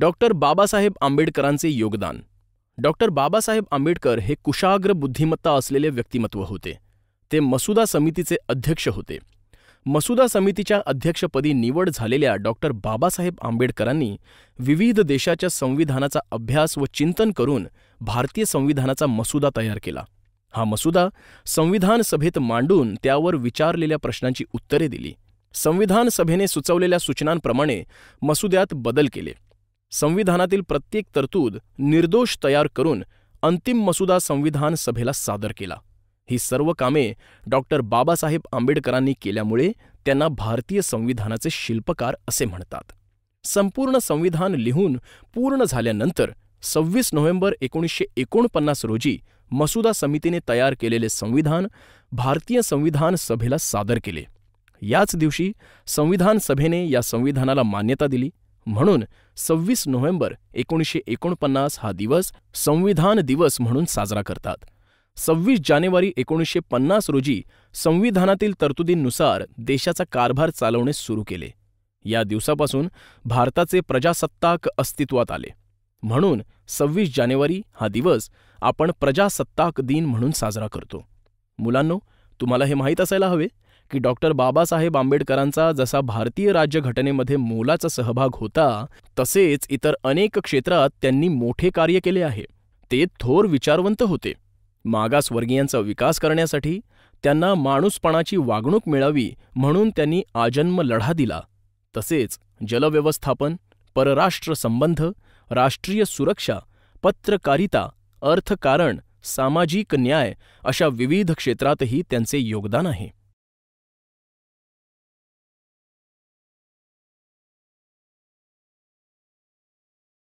doctor Babasaheb आंबेडकरांचे योगदान doctor Babasaheb Ambedkar हे कुशाग्र बुद्धिमत्ता असलेले व्यक्तिमत्व होते ते मसुदा समितीचे अध्यक्ष होते मसुदा समितीच्या अध्यक्षपदी निवड झालेल्या डॉक्टर बाबासाहेब आंबेडकरांनी विविध देशाच्या संविधानाचा अभ्यास व चिंतन करून भारतीय संविधानाचा मसुदा तयार केला हा मसुदा संविधान सभेत मांडून त्यावर विचारलेल्या प्रश्नांची उत्तरे दिली संविधान सभेने सुचवलेल्या सूचनांप्रमाणे मसुद्यात बदल केले संविधानातील प्रत्येक तरतूद निर्दोष तयार करून अंतिम मसुदा संविधान सभेला सादर केला ही सर्व कामे डॉक्टर बाबासाहेब आंबेडकरांनी केल्यामुळे त्यांना भारतीय संविधानाचे शिल्पकार असे म्हणतात संपूर्ण संविधान लिहून पूर्ण झाल्यानंतर सव्वीस नोव्हेंबर एकोणीसशे एकोणपन्नास रोजी मसुदा समितीने तयार केलेले संविधान भारतीय संविधान सभेला सादर केले याच दिवशी संविधान सभेने या संविधानाला मान्यता दिली म्हणून सव्वीस नोव्हेंबर एकोणीसशे एकोणपन्नास हा दिवस संविधान दिवस म्हणून साजरा करतात सव्वीस जानेवारी एकोणीसशे पन्नास रोजी संविधानातील तरतुदींनुसार देशाचा कारभार चालवणे सुरू केले या दिवसापासून भारताचे प्रजासत्ताक अस्तित्वात आले म्हणून सव्वीस जानेवारी हा दिवस आपण प्रजासत्ताक दिन म्हणून साजरा करतो मुलांनो तुम्हाला हे माहीत असायला हवे की डॉक्टर बाबासाहेब आंबेडकरांचा जसा भारतीय राज्यघटनेमध्ये मोलाचा सहभाग होता तसेच इतर अनेक क्षेत्रात त्यांनी मोठे कार्य केले आहे ते थोर विचारवंत होते मागासवर्गीयांचा विकास करण्यासाठी त्यांना माणूसपणाची वागणूक मिळावी म्हणून त्यांनी आजन्म लढा दिला तसेच जलव्यवस्थापन परराष्ट्र संबंध राष्ट्रीय सुरक्षा पत्रकारिता अर्थकारण सामाजिक न्याय अशा विविध क्षेत्रातही त्यांचे योगदान आहे